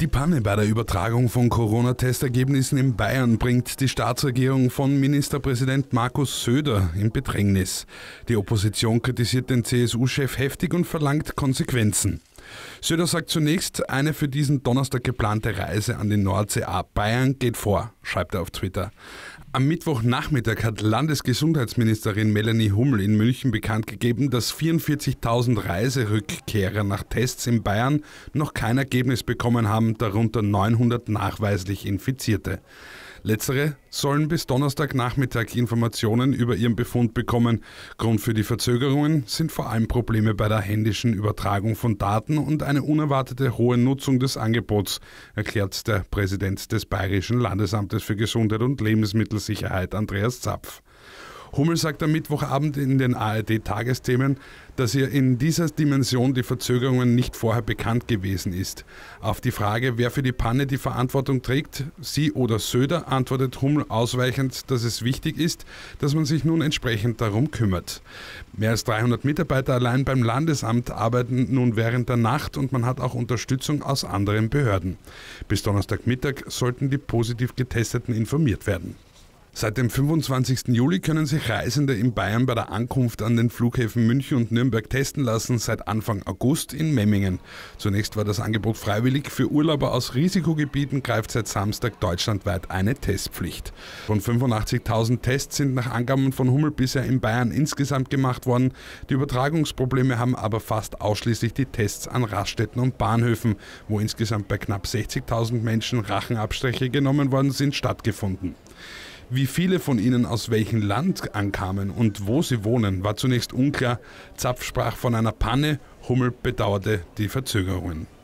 Die Panne bei der Übertragung von Corona-Testergebnissen in Bayern bringt die Staatsregierung von Ministerpräsident Markus Söder in Bedrängnis. Die Opposition kritisiert den CSU-Chef heftig und verlangt Konsequenzen. Söder sagt zunächst, eine für diesen Donnerstag geplante Reise an die Nordsee ab. Ah, Bayern geht vor, schreibt er auf Twitter. Am Mittwochnachmittag hat Landesgesundheitsministerin Melanie Hummel in München bekannt gegeben, dass 44.000 Reiserückkehrer nach Tests in Bayern noch kein Ergebnis bekommen haben, darunter 900 nachweislich Infizierte. Letztere sollen bis Donnerstagnachmittag Informationen über ihren Befund bekommen. Grund für die Verzögerungen sind vor allem Probleme bei der händischen Übertragung von Daten und eine unerwartete hohe Nutzung des Angebots, erklärt der Präsident des Bayerischen Landesamtes für Gesundheit und Lebensmittelsicherheit Andreas Zapf. Hummel sagt am Mittwochabend in den ARD-Tagesthemen, dass ihr in dieser Dimension die Verzögerungen nicht vorher bekannt gewesen ist. Auf die Frage, wer für die Panne die Verantwortung trägt, sie oder Söder, antwortet Hummel ausweichend, dass es wichtig ist, dass man sich nun entsprechend darum kümmert. Mehr als 300 Mitarbeiter allein beim Landesamt arbeiten nun während der Nacht und man hat auch Unterstützung aus anderen Behörden. Bis Donnerstagmittag sollten die positiv Getesteten informiert werden. Seit dem 25. Juli können sich Reisende in Bayern bei der Ankunft an den Flughäfen München und Nürnberg testen lassen, seit Anfang August in Memmingen. Zunächst war das Angebot freiwillig, für Urlauber aus Risikogebieten greift seit Samstag deutschlandweit eine Testpflicht. Von 85.000 Tests sind nach Angaben von Hummel bisher in Bayern insgesamt gemacht worden. Die Übertragungsprobleme haben aber fast ausschließlich die Tests an Raststätten und Bahnhöfen, wo insgesamt bei knapp 60.000 Menschen Rachenabstriche genommen worden sind, stattgefunden. Wie viele von ihnen aus welchem Land ankamen und wo sie wohnen, war zunächst unklar. Zapf sprach von einer Panne, Hummel bedauerte die Verzögerungen.